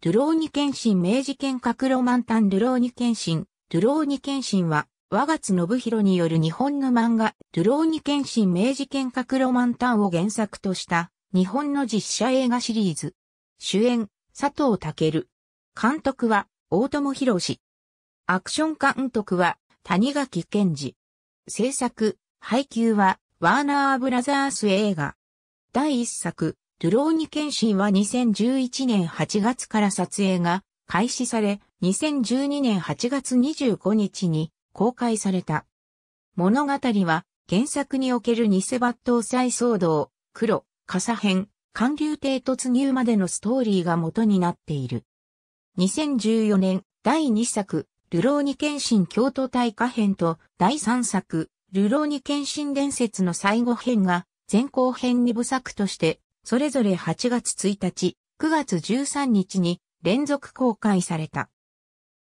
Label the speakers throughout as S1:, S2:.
S1: ドゥローニ謙信明治剣閣ロマンタンドゥローニ謙信、ドゥローニ謙信は、が月信弘による日本の漫画、ドゥローニ謙信明治剣閣ロマンタンを原作とした、日本の実写映画シリーズ。主演、佐藤健。監督は、大友博士。アクション監督は、谷垣健二。制作、配給は、ワーナーブラザース映画。第1作、ルローニケンシンは2011年8月から撮影が開始され、2012年8月25日に公開された。物語は原作における偽抜刀再騒動、黒、傘編、寒流帝突入までのストーリーが元になっている。2014年第2作、ルローニケンシン京都大火編と第3作、ルローニケンシン伝説の最後編が前後編2部作としてそれぞれ8月1日、9月13日に連続公開された。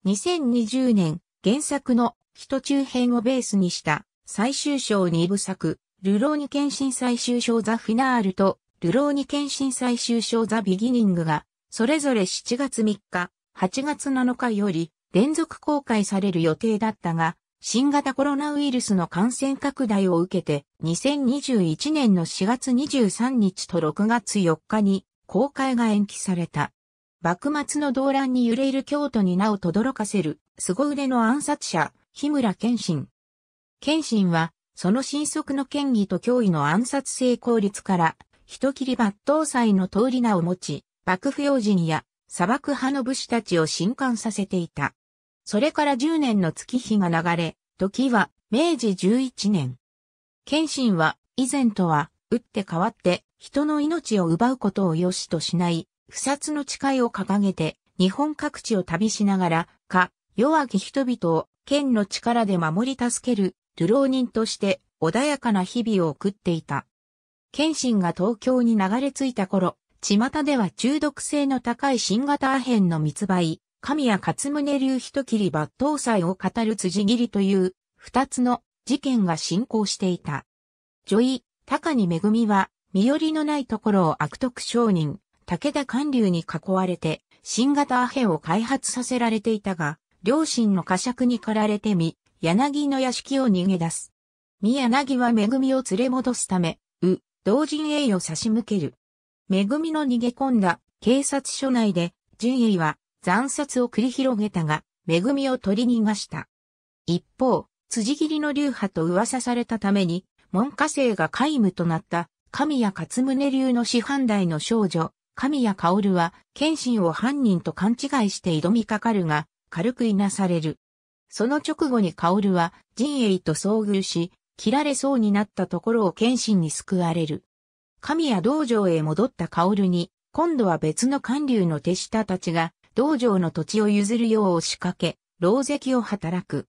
S1: 2020年、原作の人中編をベースにした最終章2部作、ルローニケン最終章ザ・フィナールとルローニケン最終章ザ・ビギニングが、それぞれ7月3日、8月7日より連続公開される予定だったが、新型コロナウイルスの感染拡大を受けて、2021年の4月23日と6月4日に公開が延期された。幕末の動乱に揺れる京都に名を轟かせる、凄腕の暗殺者、日村謙信。謙信は、その新速の権威と脅威の暗殺成功率から、人切り抜刀祭の通り名を持ち、幕府要人や砂漠派の武士たちを震撼させていた。それから10年の月日が流れ、時は明治11年。謙信は以前とは打って変わって人の命を奪うことを良しとしない、不殺の誓いを掲げて日本各地を旅しながら、か、弱き人々を剣の力で守り助ける流浪人として穏やかな日々を送っていた。謙信が東京に流れ着いた頃、巷では中毒性の高い新型アヘンの密売、神谷勝宗流一切り抜刀斎を語る辻切りという二つの事件が進行していた。女医、高に恵は、身寄りのないところを悪徳商人、武田官流に囲われて、新型アヘを開発させられていたが、両親の呵責に駆られてみ、柳の屋敷を逃げ出す。み柳は恵を連れ戻すため、う、同人栄を差し向ける。恵の逃げ込んだ警察署内で、純英は惨殺を繰り広げたが、恵みを取り逃がした。一方、辻斬りの流派と噂されたために、門下生が皆無となった神谷勝宗流の師範代の少女、神谷薫は、謙信を犯人と勘違いして挑みかかるが、軽くいなされる。その直後に薫は、陣営と遭遇し、切られそうになったところを謙信に救われる。神谷道場へ戻った薫に、今度は別の官流の手下たちが、道場の土地を譲るよう仕掛け、牢石を働く。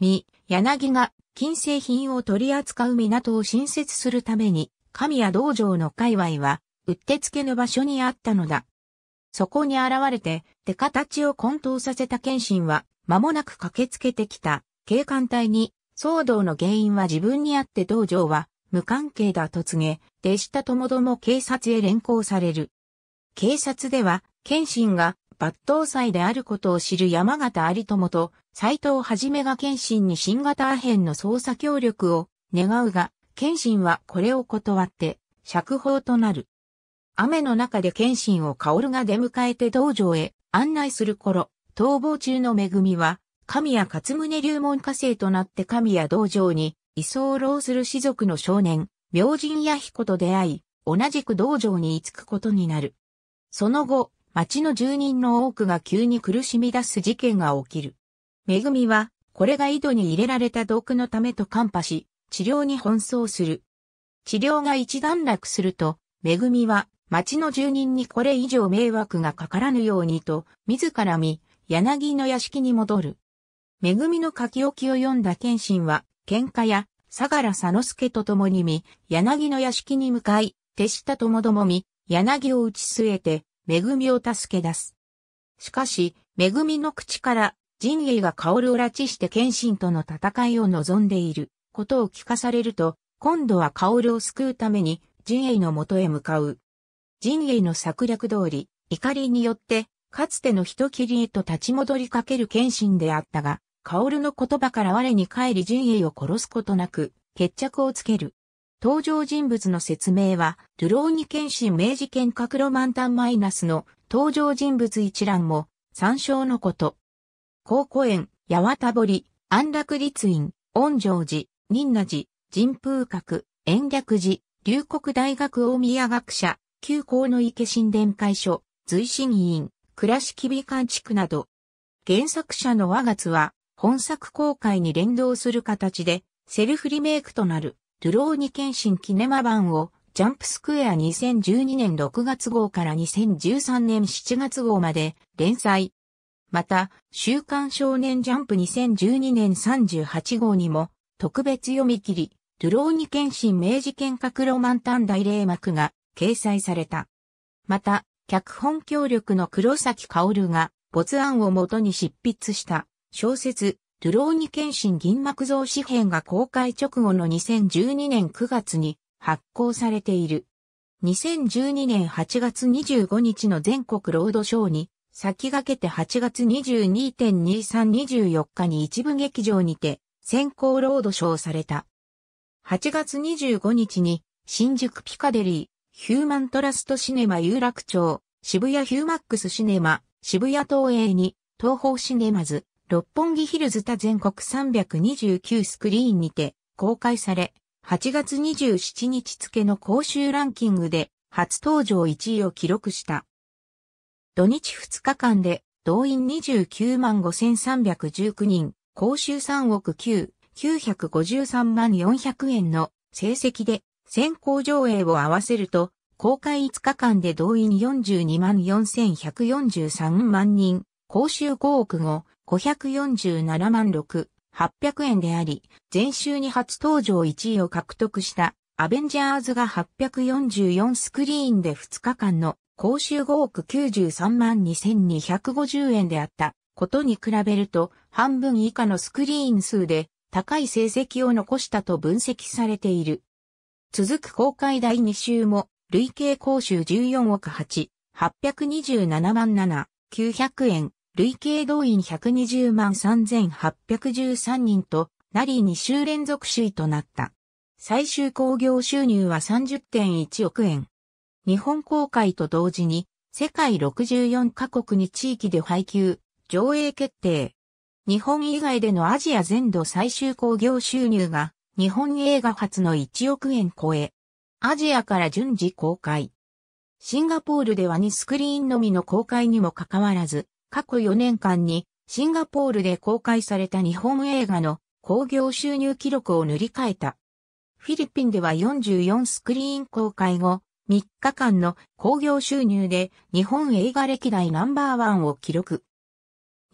S1: 三、柳が金製品を取り扱う港を新設するために、神谷道場の界隈は、うってつけの場所にあったのだ。そこに現れて、手形を混沌させた謙信は、間もなく駆けつけてきた、警官隊に、騒動の原因は自分にあって道場は、無関係だと告げ、弟子たともども警察へ連行される。警察では、謙信が抜刀斎であることを知る山形有友と斎藤はじめが謙信に新型アヘンの捜査協力を願うが、謙信はこれを断って釈放となる。雨の中で謙信を薫が出迎えて道場へ案内する頃、逃亡中の恵みは、神谷勝宗流門下生となって神谷道場に居候する士族の少年、明神弥彦と出会い、同じく道場に居つくことになる。その後、町の住人の多くが急に苦しみ出す事件が起きる。めぐみは、これが井戸に入れられた毒のためと看破し、治療に奔走する。治療が一段落すると、めぐみは、町の住人にこれ以上迷惑がかからぬようにと、自ら見、柳の屋敷に戻る。めぐみの書き置きを読んだ謙信は、喧嘩や、相良佐之助と共に見、柳の屋敷に向かい、手下ともども見、柳を打ち据えて、恵みを助け出す。しかし、恵みの口から、仁営が薫を拉致して謙信との戦いを望んでいることを聞かされると、今度は薫を救うために陣営のもとへ向かう。陣営の策略通り、怒りによって、かつての人切りへと立ち戻りかける謙信であったが、薫の言葉から我に返り陣営を殺すことなく、決着をつける。登場人物の説明は、ルローニ剣士明治剣各ロマンタンマイナスの登場人物一覧も参照のこと。高古園、八幡堀、安楽立院、恩城寺、仁和寺、神風閣、延暦寺、龍谷大学大宮学者、旧校の池神殿会所、随神院、倉敷美観地区など。原作者の和月は、本作公開に連動する形で、セルフリメイクとなる。ルローニケンシンキネマ版をジャンプスクエア2012年6月号から2013年7月号まで連載。また、週刊少年ジャンプ2012年38号にも特別読み切り、ルローニケンシン明治剣閣ロマン短大霊幕が掲載された。また、脚本協力の黒崎薫が没案をもとに執筆した小説ルローニケン銀幕像紙幣が公開直後の2012年9月に発行されている。2012年8月25日の全国ロードショーに先駆けて8月22.2324日に一部劇場にて先行ロードショーされた。8月25日に新宿ピカデリー、ヒューマントラストシネマ有楽町、渋谷ヒューマックスシネマ、渋谷東映に東宝シネマズ、六本木ヒルズ他全国329スクリーンにて公開され、8月27日付の公衆ランキングで初登場1位を記録した。土日2日間で動員29万5319人、公衆3億9、953万400円の成績で先行上映を合わせると、公開5日間で動員42万4143万人、公衆5億5、547万6、800円であり、前週に初登場1位を獲得したアベンジャーズが844スクリーンで2日間の公衆5億93万2250円であったことに比べると半分以下のスクリーン数で高い成績を残したと分析されている。続く公開第2週も累計公衆14億8、827万7、900円、累計動員120万3813人となり2週連続首位となった。最終興行収入は30.1億円。日本公開と同時に世界64カ国に地域で配給、上映決定。日本以外でのアジア全土最終興行収入が日本映画初の1億円超え。アジアから順次公開。シンガポールでは2スクリーンのみの公開にもかかわらず、過去4年間にシンガポールで公開された日本映画の興行収入記録を塗り替えた。フィリピンでは44スクリーン公開後、3日間の興行収入で日本映画歴代ナンバーワンを記録。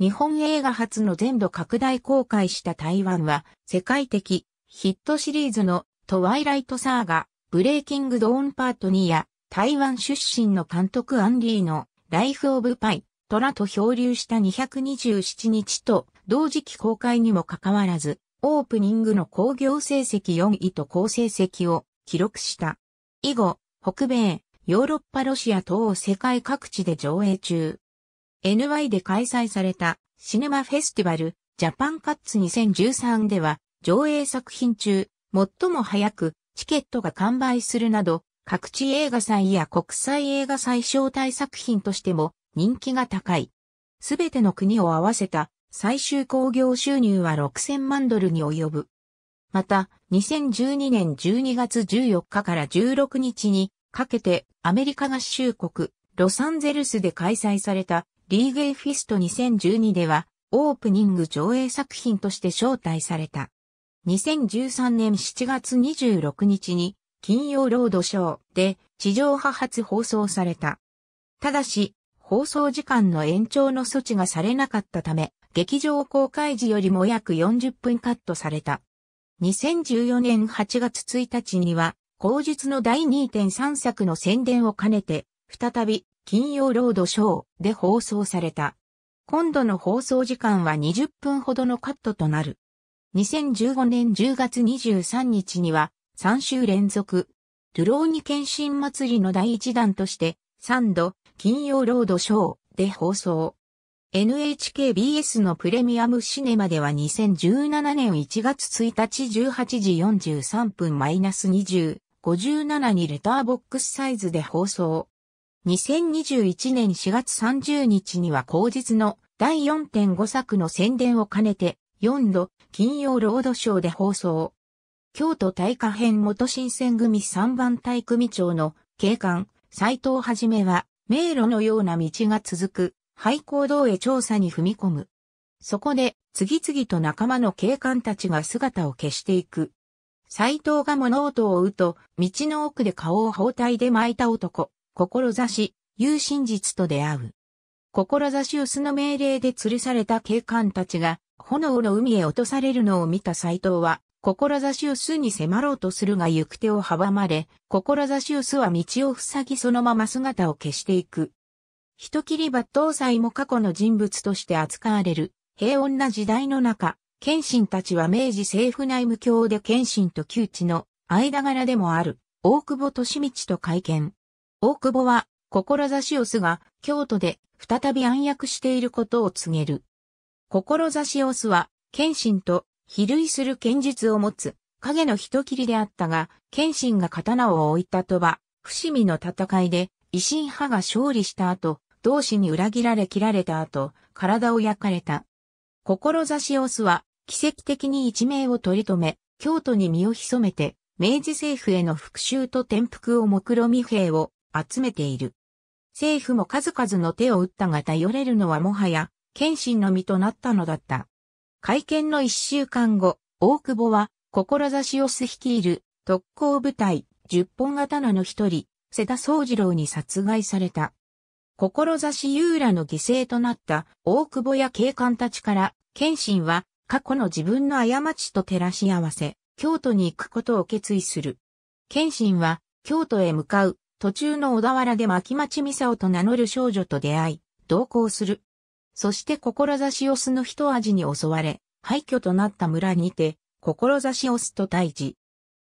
S1: 日本映画初の全土拡大公開した台湾は世界的ヒットシリーズのトワイライトサーガ、ブレイキングドーンパート2や台湾出身の監督アンリーのライフオブパイ、虎と漂流した227日と同時期公開にもかかわらず、オープニングの興行成績4位と好成績を記録した。以後、北米、ヨーロッパロシア等世界各地で上映中。NY で開催されたシネマフェスティバルジャパンカッツ2013では上映作品中最も早くチケットが完売するなど各地映画祭や国際映画祭招待作品としても人気が高い。すべての国を合わせた最終工業収入は6000万ドルに及ぶ。また、2012年12月14日から16日にかけてアメリカ合衆国ロサンゼルスで開催されたリーゲイフィスト2012ではオープニング上映作品として招待された。2013年7月26日に金曜ロードショーで地上波発放送された。ただし、放送時間の延長の措置がされなかったため、劇場公開時よりも約40分カットされた。2014年8月1日には、後述の第2.3作の宣伝を兼ねて、再び、金曜ロードショーで放送された。今度の放送時間は20分ほどのカットとなる。2015年10月23日には、3週連続、ルローニ検診祭りの第1弾として、3度、金曜ロードショーで放送。NHKBS のプレミアムシネマでは2017年1月1日18時43分マイナス -20、57にレターボックスサイズで放送。2021年4月30日には後日の第4.5作の宣伝を兼ねて4度金曜ロードショーで放送。京都大火編元新選組3番隊組長の警官斎藤はじめは迷路のような道が続く、廃坑道へ調査に踏み込む。そこで、次々と仲間の警官たちが姿を消していく。斎藤が物音を追うと、道の奥で顔を包帯で巻いた男、志、有真実と出会う。志薄の命令で吊るされた警官たちが、炎の海へ落とされるのを見た斎藤は、志を巣に迫ろうとするが行く手を阻まれ、志を巣は道を塞ぎそのまま姿を消していく。人切り抜刀斎も過去の人物として扱われる、平穏な時代の中、謙信たちは明治政府内務卿で謙信と旧知の間柄でもある、大久保利道と会見。大久保は、志を巣が京都で再び暗躍していることを告げる。志を巣は、謙信と比類する剣術を持つ、影の人斬りであったが、剣心が刀を置いたとは伏見の戦いで、維新派が勝利した後、同志に裏切られ切られた後、体を焼かれた。志をすは、奇跡的に一命を取り留め、京都に身を潜めて、明治政府への復讐と転覆を目論み兵を集めている。政府も数々の手を打ったが頼れるのはもはや、謙信の身となったのだった。会見の一週間後、大久保は、志をす率いる特攻部隊、十本刀の一人、瀬田宗次郎に殺害された。志優良の犠牲となった大久保や警官たちから、謙信は過去の自分の過ちと照らし合わせ、京都に行くことを決意する。謙信は京都へ向かう途中の小田原で巻町美サ夫と名乗る少女と出会い、同行する。そして志オスの一味に襲われ、廃墟となった村にて、志オスと対峙。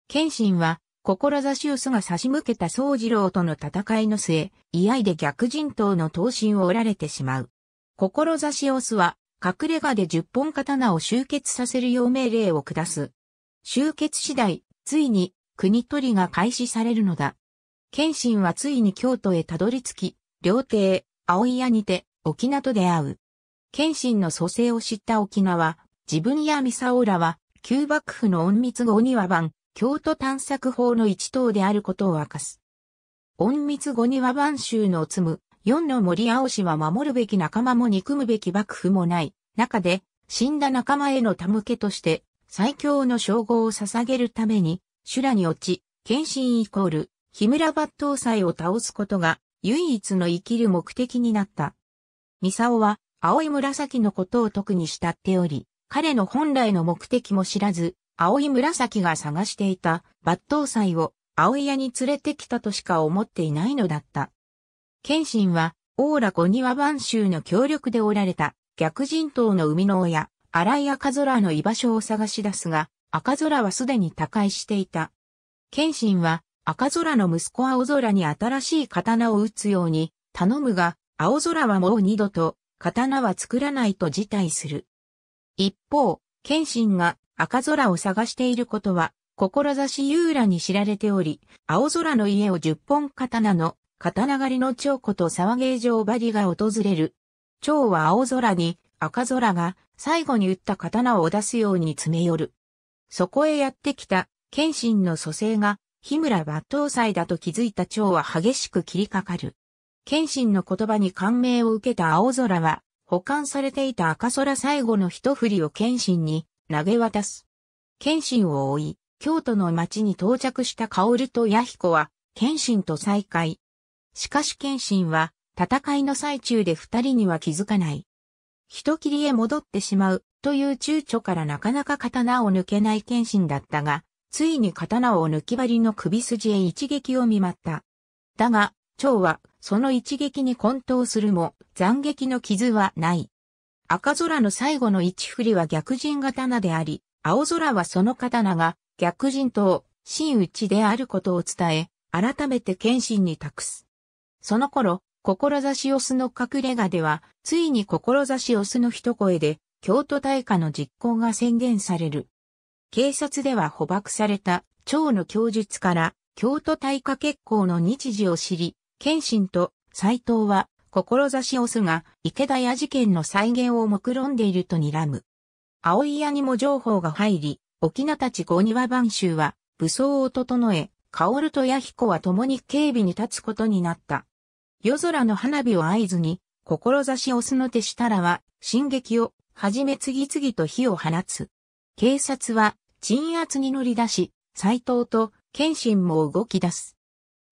S1: 謙信は、志オスが差し向けた宗次郎との戦いの末、居合で逆人頭の刀身を折られてしまう。志オスは、隠れ家で十本刀を集結させるよう命令を下す。集結次第、ついに、国取りが開始されるのだ。謙信はついに京都へたどり着き、料亭、青井屋にて、沖縄と出会う。謙信の蘇生を知った沖縄、自分やミサオラは、旧幕府の隠密後庭版、京都探索法の一党であることを明かす。隠密後庭版州の積む、四の森青氏は守るべき仲間も憎むべき幕府もない、中で、死んだ仲間への手向けとして、最強の称号を捧げるために、修羅に落ち、謙信イコール、日村抜刀斎を倒すことが、唯一の生きる目的になった。ミサオは、青い紫のことを特に慕っており、彼の本来の目的も知らず、青い紫が探していた抜刀斎を青い屋に連れてきたとしか思っていないのだった。謙信は、オーラ小庭番州の協力でおられた逆人島の生みの親、荒井赤空の居場所を探し出すが、赤空はすでに他界していた。謙信は、赤空の息子青空に新しい刀を打つように頼むが、青空はもう二度と刀は作らないと辞退する。一方、謙信が赤空を探していることは、志優らに知られており、青空の家を十本刀の、刀狩りの蝶子と沢芸場バリが訪れる。蝶は青空に、赤空が最後に打った刀を出すように詰め寄る。そこへやってきた、謙信の蘇生が、日村抜刀斎だと気づいた蝶は激しく切りかかる。謙信の言葉に感銘を受けた青空は、保管されていた赤空最後の一振りを謙信に投げ渡す。謙信を追い、京都の町に到着した薫と弥彦は、謙信と再会。しかし謙信は、戦いの最中で二人には気づかない。人切りへ戻ってしまうという躊躇からなかなか刀を抜けない謙信だったが、ついに刀を抜き針の首筋へ一撃を見舞った。だが、蝶はその一撃に混沌するも、斬撃の傷はない。赤空の最後の一振りは逆陣刀であり、青空はその刀が逆陣刀、真打ちであることを伝え、改めて剣心に託す。その頃、志押すの隠れ家では、ついに志押すの一声で、京都大火の実行が宣言される。警察では捕獲された、蝶の供述から、京都大火決行の日時を知り、謙信と斎藤は、志をすが、池田屋事件の再現を目論んでいると睨む。葵屋にも情報が入り、沖縄たち五庭番衆は、武装を整え、薫と弥彦は共に警備に立つことになった。夜空の花火を合図に、志オスの手下らは、進撃を、はじめ次々と火を放つ。警察は、鎮圧に乗り出し、斎藤と、謙信も動き出す。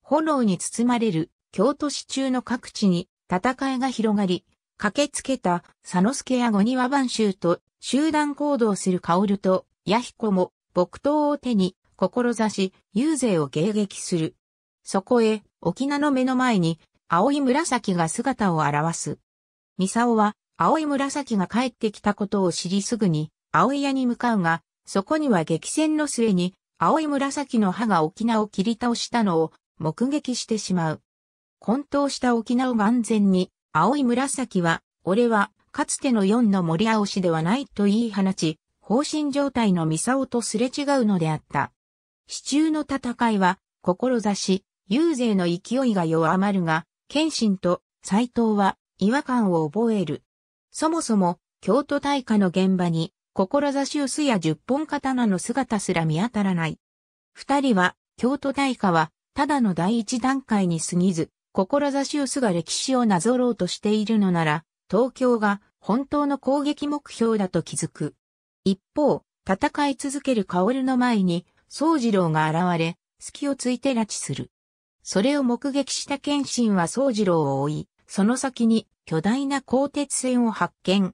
S1: 炎に包まれる、京都市中の各地に戦いが広がり、駆けつけた佐野助や五庭番衆と集団行動する薫と弥彦も木刀を手に志、遊勢を迎撃する。そこへ、沖縄の目の前に、青い紫が姿を現す。ミサオは、青い紫が帰ってきたことを知りすぐに、青い屋に向かうが、そこには激戦の末に、青い紫の歯が沖縄を切り倒したのを目撃してしまう。混沌した沖縄眼前に、青い紫は、俺は、かつての四の森青氏ではないと言い放ち、放心状態のミサオとすれ違うのであった。支柱の戦いは、志、遊勢の勢いが弱まるが、謙信と斎藤は違和感を覚える。そもそも、京都大火の現場に、志薄や十本刀の姿すら見当たらない。二人は、京都大火は、ただの第一段階に過ぎず、志薄が歴史をなぞろうとしているのなら、東京が本当の攻撃目標だと気づく。一方、戦い続ける薫の前に、宗次郎が現れ、隙をついて拉致する。それを目撃した謙信は宗次郎を追い、その先に巨大な鋼鉄船を発見。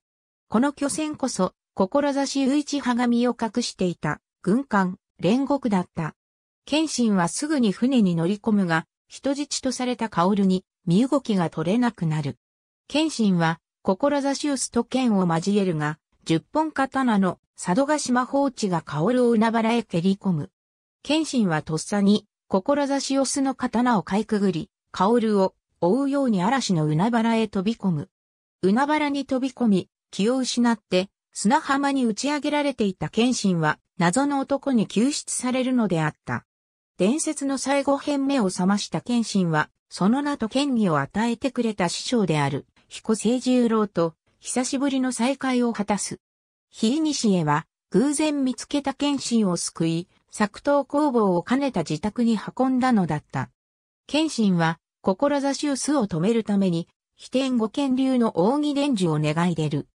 S1: この巨船こそ、志唯一はがみを隠していた軍艦、煉獄だった。謙信はすぐに船に乗り込むが、人質とされた薫に身動きが取れなくなる。謙信は、志薄と剣を交えるが、十本刀の佐渡島放置が薫を海原へ蹴り込む。謙信はとっさに、志薄の刀をかいくぐり、薫を追うように嵐の海原へ飛び込む。海原に飛び込み、気を失って、砂浜に打ち上げられていた謙信は、謎の男に救出されるのであった。伝説の最後編目を覚ました謙信は、その名と権利を与えてくれた師匠である、彦清十郎と、久しぶりの再会を果たす。日西へは、偶然見つけた謙信を救い、作刀工房を兼ねた自宅に運んだのだった。謙信は、志薄を止めるために、飛天五賢流の扇伝授を願い出る。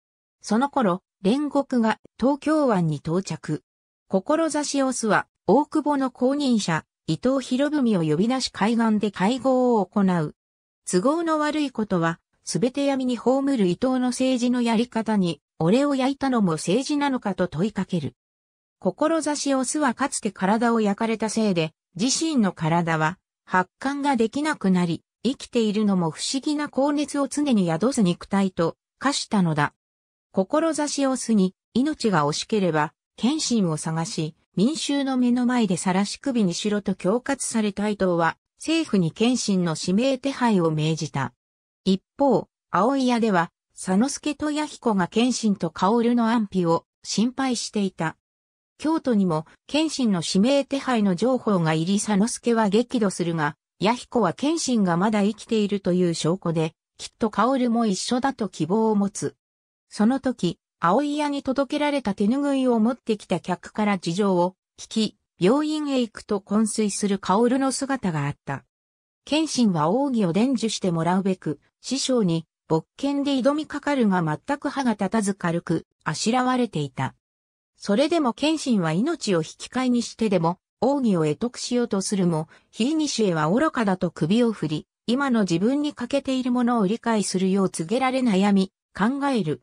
S1: その頃、煉獄が東京湾に到着。志薄は、大久保の公認者、伊藤博文を呼び出し海岸で会合を行う。都合の悪いことは、すべて闇に葬る伊藤の政治のやり方に、俺を焼いたのも政治なのかと問いかける。志を巣はかつて体を焼かれたせいで、自身の体は、発汗ができなくなり、生きているのも不思議な高熱を常に宿す肉体と化したのだ。志を巣に、命が惜しければ、謙信を探し、民衆の目の前で晒し首にしろと恐喝された伊藤は、政府に謙信の指名手配を命じた。一方、青井屋では、佐野助と弥彦が謙信と薫の安否を心配していた。京都にも謙信の指名手配の情報が入り佐野助は激怒するが、弥彦は謙信がまだ生きているという証拠で、きっと薫も一緒だと希望を持つ。その時、青い屋に届けられた手ぬぐいを持ってきた客から事情を聞き、病院へ行くと昏睡する薫の姿があった。謙信は奥義を伝授してもらうべく、師匠に、勃剣で挑みかかるが全く歯が立たず軽く、あしらわれていた。それでも謙信は命を引き換えにしてでも、奥義を得得しようとするも、に西へは愚かだと首を振り、今の自分に欠けているものを理解するよう告げられ悩み、考える。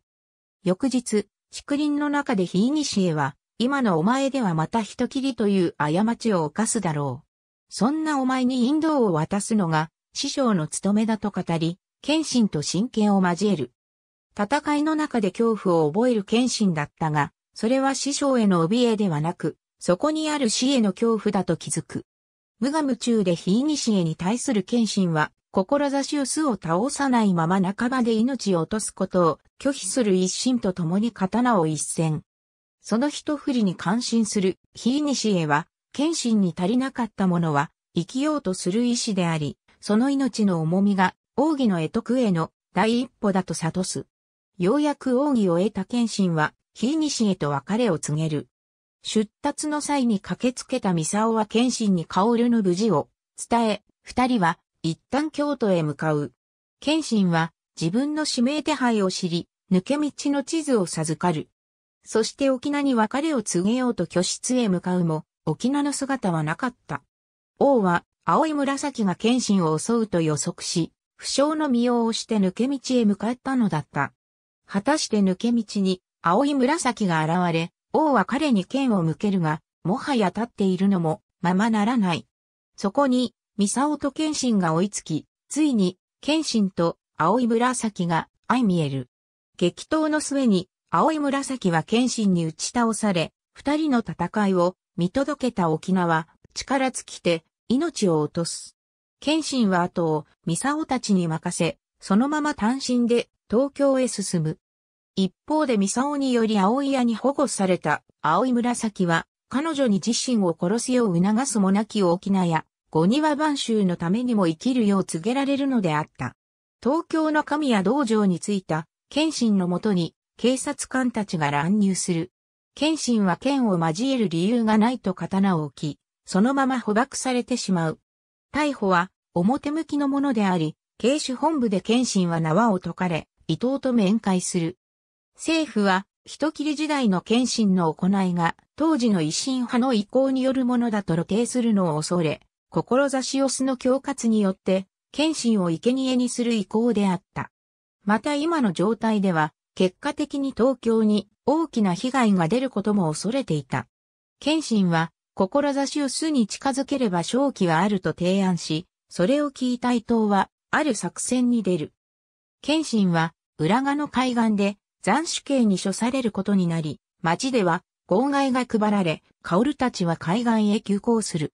S1: 翌日、竹林の中で非西へは、今のお前ではまた人切りという過ちを犯すだろう。そんなお前に引導を渡すのが、師匠の務めだと語り、謙信と真剣を交える。戦いの中で恐怖を覚える謙信だったが、それは師匠への怯えではなく、そこにある死への恐怖だと気づく。無我夢中で非西へに対する謙信は、志を巣を倒さないまま半ばで命を落とすことを拒否する一心と共に刀を一戦。その一振りに感心する、に西へは、剣心に足りなかったものは、生きようとする意志であり、その命の重みが、奥義の得得への第一歩だと悟す。ようやく奥義を得た剣心は、に西へと別れを告げる。出立の際に駆けつけたミサオは剣心に薫の無事を伝え、二人は一旦京都へ向かう。謙信は自分の指名手配を知り、抜け道の地図を授かる。そして沖縄に別れを告げようと居室へ向かうも、沖縄の姿はなかった。王は、青い紫が謙信を襲うと予測し、不詳の身を押して抜け道へ向かったのだった。果たして抜け道に、青い紫が現れ、王は彼に剣を向けるが、もはや立っているのも、ままならない。そこに、ミサオと謙信が追いつき、ついに、謙信と青い紫が相見える。激闘の末に、青い紫は謙信に打ち倒され、二人の戦いを見届けた沖縄、力尽きて命を落とす。謙信は後をミサオたちに任せ、そのまま単身で東京へ進む。一方でミサオにより青い屋に保護された青い紫は彼女に自身を殺すよう促すもなき沖縄、五庭番衆のためにも生きるよう告げられるのであった。東京の神谷道場に着いた、謙信のもとに、警察官たちが乱入する。謙信は剣を交える理由がないと刀を置き、そのまま捕獲されてしまう。逮捕は、表向きのものであり、警視本部で謙信は縄を解かれ、伊藤と面会する。政府は、人切り時代の謙信の行いが、当時の維新派の意向によるものだと露呈するのを恐れ、志を巣の恐喝によって、謙信を生贄にする意向であった。また今の状態では、結果的に東京に大きな被害が出ることも恐れていた。謙信は、志を巣に近づければ勝機はあると提案し、それを聞いた伊藤は、ある作戦に出る。謙信は、浦賀の海岸で、斬首刑に処されることになり、町では、号外が配られ、薫たちは海岸へ急行する。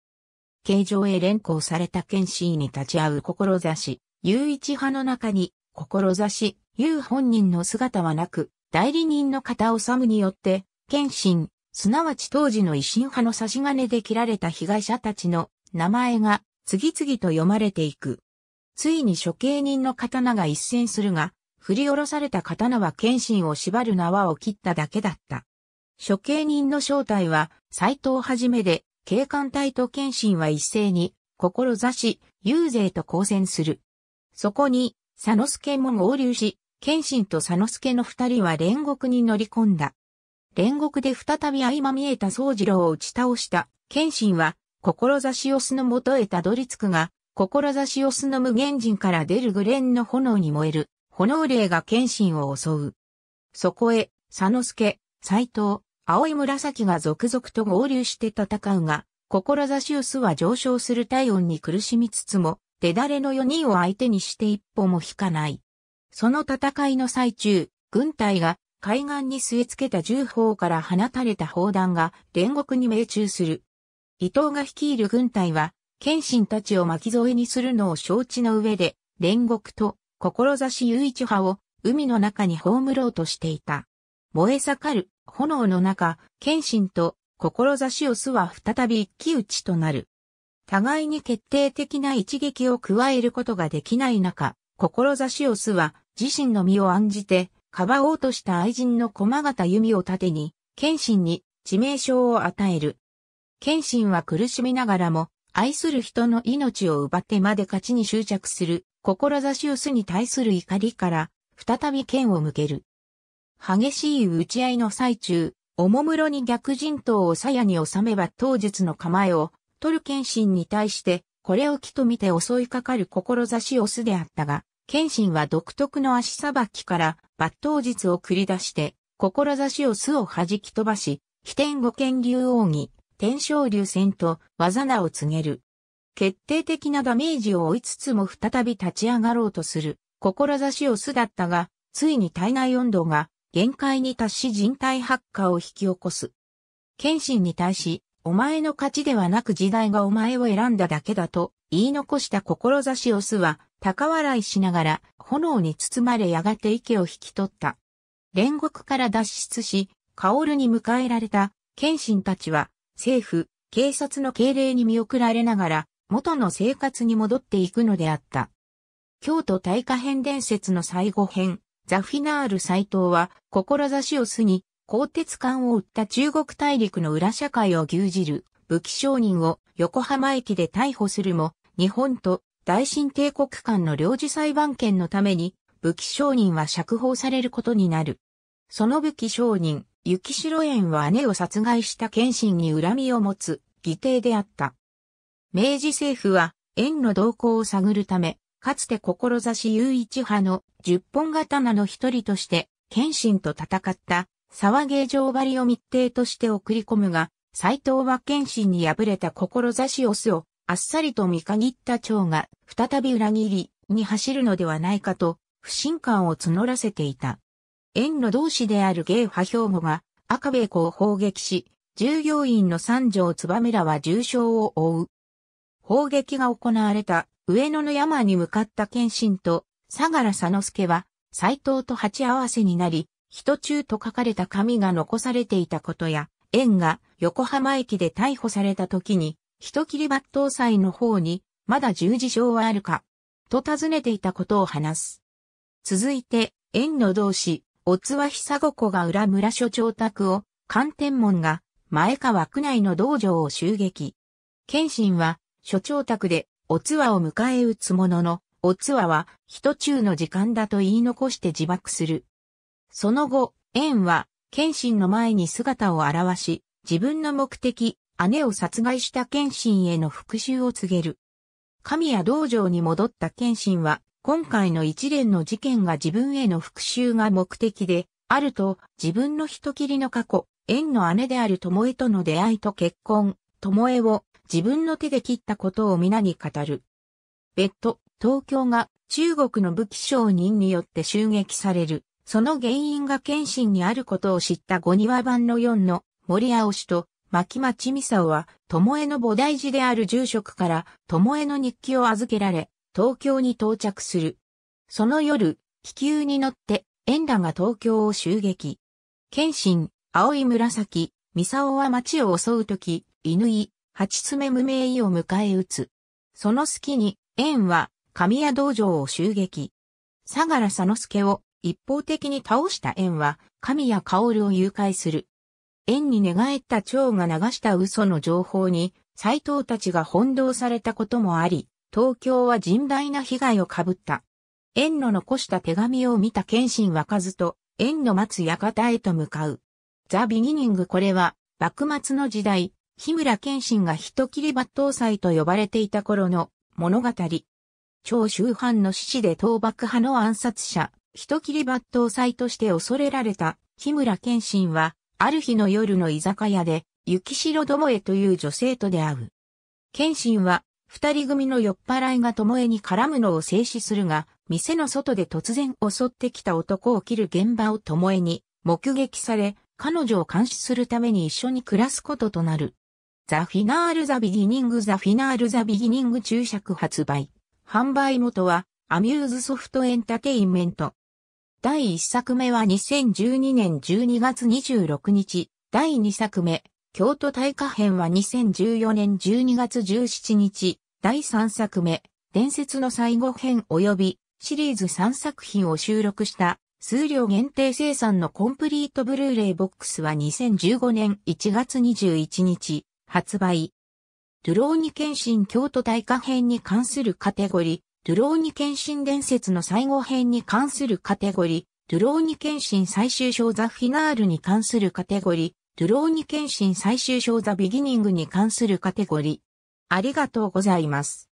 S1: 形状へ連行された剣士に立ち会う志、雄一派の中に、志、雄本人の姿はなく、代理人の方さむによって、剣心、すなわち当時の維新派の差し金で切られた被害者たちの名前が次々と読まれていく。ついに処刑人の刀が一戦するが、振り下ろされた刀は剣心を縛る縄を切っただけだった。処刑人の正体は斎藤はじめで、警官隊と謙信は一斉に、志、遊勢と交戦する。そこに、佐野助も合流し、謙信と佐野助の二人は煉獄に乗り込んだ。煉獄で再び相まみえた宗次郎を打ち倒した、謙信は、志をすのとへたどり着くが、志をすの無限人から出る紅蓮の炎に燃える、炎霊が謙信を襲う。そこへ、佐野助、斎藤、青い紫が続々と合流して戦うが、志薄は上昇する体温に苦しみつつも、手だれの4人を相手にして一歩も引かない。その戦いの最中、軍隊が海岸に据え付けた銃砲から放たれた砲弾が煉獄に命中する。伊藤が率いる軍隊は、剣心たちを巻き添えにするのを承知の上で、煉獄と志雄一派を海の中に葬ろうとしていた。燃え盛る炎の中、謙信と志を巣は再び一騎打ちとなる。互いに決定的な一撃を加えることができない中、志を巣は自身の身を案じて、かばおうとした愛人の駒形弓を盾に、謙信に致命傷を与える。謙信は苦しみながらも、愛する人の命を奪ってまで勝ちに執着する、志を巣に対する怒りから、再び剣を向ける。激しい打ち合いの最中、おもむろに逆陣頭を鞘に収めば当日の構えを、取る謙信に対して、これを木と見て襲いかかる志を巣であったが、謙信は独特の足さばきから、抜刀術を繰り出して、志を巣を弾き飛ばし、飛天五剣竜王に天正竜戦と技名を告げる。決定的なダメージを負いつつも再び立ち上がろうとする、志を巣だったが、ついに体内温度が限界に達し人体発火を引き起こす。謙信に対し、お前の勝ちではなく時代がお前を選んだだけだと言い残した志を巣は高笑いしながら炎に包まれやがて池を引き取った。煉獄から脱出し、薫に迎えられた謙信たちは政府、警察の敬礼に見送られながら元の生活に戻っていくのであった。京都大火変伝説の最後編、ザフィナール斎藤は、志を巣に、鋼鉄管を売った中国大陸の裏社会を牛耳る武器商人を横浜駅で逮捕するも、日本と大新帝国間の領事裁判権のために、武器商人は釈放されることになる。その武器商人、雪城園は姉を殺害した謙信に恨みを持つ、義弟であった。明治政府は、園の動向を探るため、かつて志優一派の十本刀の一人として、謙信と戦った沢芸場張りを密偵として送り込むが、斎藤は謙信に敗れた志オスをあっさりと見限った長が再び裏切りに走るのではないかと不信感を募らせていた。縁の同志である芸派兵庫が赤米子を砲撃し、従業員の三条燕らは重傷を負う。砲撃が行われた上野の山に向かった謙信と、相良佐之助は、斎藤と鉢合わせになり、人中と書かれた紙が残されていたことや、縁が横浜駅で逮捕された時に、人切り抜刀祭の方に、まだ十字章はあるか、と尋ねていたことを話す。続いて、縁の同志、おつわ久子子が裏村所長宅を、関天門が、前川区内の道場を襲撃。謙信は、所長宅で、おつわを迎え撃つものの、おつわは、人中の時間だと言い残して自爆する。その後、縁は、謙信の前に姿を現し、自分の目的、姉を殺害した謙信への復讐を告げる。神谷道場に戻った謙信は、今回の一連の事件が自分への復讐が目的で、あると、自分の人切りの過去、縁の姉である恵との出会いと結婚、恵を自分の手で切ったことを皆に語る。別途、東京が中国の武器商人によって襲撃される。その原因が謙信にあることを知った五庭版の4の森青氏と牧町美沙は、巴の菩提寺である住職から巴の日記を預けられ、東京に到着する。その夜、気球に乗って、円羅が東京を襲撃。謙信、青い紫、ミサは町を襲うとき、犬井、八つ目無名医を迎え撃つ。その隙に、縁は、神谷道場を襲撃。相良佐之助を一方的に倒した縁は、神谷薫を誘拐する。縁に寝返った蝶が流した嘘の情報に、斎藤たちが翻弄されたこともあり、東京は甚大な被害を被った。縁の残した手紙を見た謙信かずと、縁の待つ館へと向かう。ザ・ビギニングこれは、幕末の時代、日村謙信が人切り抜刀祭と呼ばれていた頃の物語。長州藩の指示で倒幕派の暗殺者、人切り抜刀祭として恐れられた日村謙信は、ある日の夜の居酒屋で、雪城も恵という女性と出会う。謙信は、二人組の酔っ払いが智恵に絡むのを制止するが、店の外で突然襲ってきた男を切る現場を智恵に目撃され、彼女を監視するために一緒に暮らすこととなる。ザ・フィナール・ザ・ビギニング・ザ・フィナール・ザ・ビギニング注釈発売。販売元は、アミューズソフトエンタテインメント。第1作目は2012年12月26日。第2作目、京都大火編は2014年12月17日。第3作目、伝説の最後編及びシリーズ3作品を収録した数量限定生産のコンプリートブルーレイボックスは2015年1月21日。発売。ドローニ検診京都大化編に関するカテゴリー、ルローニ検診伝説の最後編に関するカテゴリー、ルローニ検診最終章ザフィナールに関するカテゴリー、ルローニ検診最終章ザビギニングに関するカテゴリー。ありがとうございます。